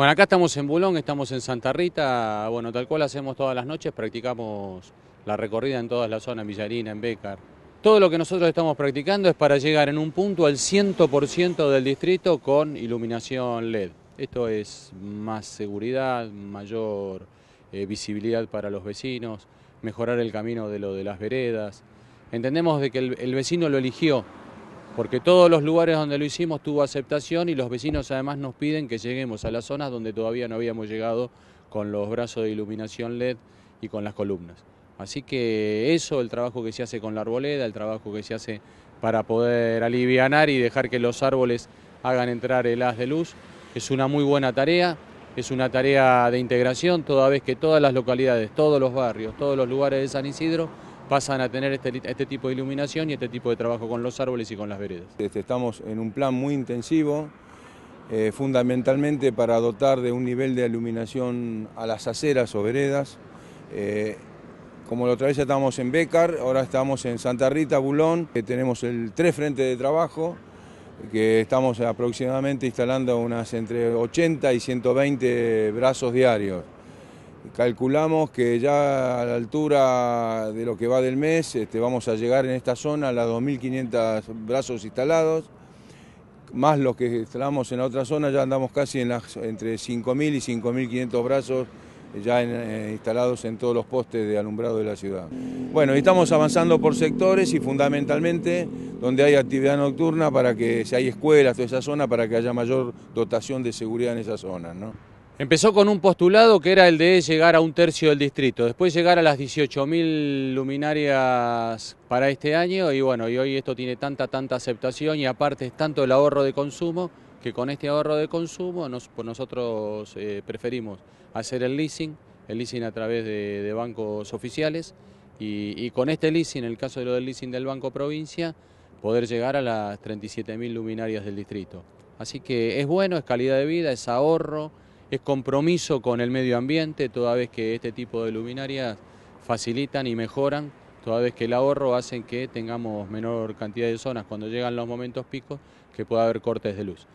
Bueno, acá estamos en Bulón, estamos en Santa Rita, bueno, tal cual hacemos todas las noches, practicamos la recorrida en todas las zonas, en Villarina, en Bécar. Todo lo que nosotros estamos practicando es para llegar en un punto al 100% del distrito con iluminación LED. Esto es más seguridad, mayor eh, visibilidad para los vecinos, mejorar el camino de lo de las veredas. Entendemos de que el vecino lo eligió porque todos los lugares donde lo hicimos tuvo aceptación y los vecinos además nos piden que lleguemos a las zonas donde todavía no habíamos llegado con los brazos de iluminación LED y con las columnas. Así que eso, el trabajo que se hace con la arboleda, el trabajo que se hace para poder alivianar y dejar que los árboles hagan entrar el haz de luz, es una muy buena tarea, es una tarea de integración, toda vez que todas las localidades, todos los barrios, todos los lugares de San Isidro pasan a tener este, este, tipo de iluminación y este tipo de trabajo con los árboles y con las veredas. Este, estamos en un plan muy intensivo, eh, fundamentalmente para dotar de un nivel de iluminación a las aceras o veredas. Eh, como la otra vez ya estábamos en Bécar, ahora estamos en Santa Rita, Bulón, que tenemos el tres frentes de trabajo, que estamos aproximadamente instalando unas entre 80 y 120 brazos diarios. Calculamos que ya a la altura de lo que va del mes este, vamos a llegar en esta zona a las 2.500 brazos instalados, más los que instalamos en la otra zona, ya andamos casi en las, entre 5.000 y 5.500 brazos ya eh, instalados en todos los postes de alumbrado de la ciudad. Bueno, estamos avanzando por sectores y fundamentalmente donde hay actividad nocturna para que, si hay escuelas, toda esa zona, para que haya mayor dotación de seguridad en esa zona. ¿no? Empezó con un postulado que era el de llegar a un tercio del distrito, después llegar a las 18.000 luminarias para este año y bueno, y hoy esto tiene tanta, tanta aceptación y aparte es tanto el ahorro de consumo que con este ahorro de consumo pues nosotros eh, preferimos hacer el leasing, el leasing a través de, bancos oficiales y, y, con este leasing, en el caso de lo del leasing del Banco Provincia, poder llegar a las 37.000 luminarias del distrito. Así que es bueno, es calidad de vida, es ahorro es compromiso con el medio ambiente, toda vez que este tipo de luminarias facilitan y mejoran, toda vez que el ahorro hacen que tengamos menor cantidad de zonas cuando llegan los momentos picos, que pueda haber cortes de luz.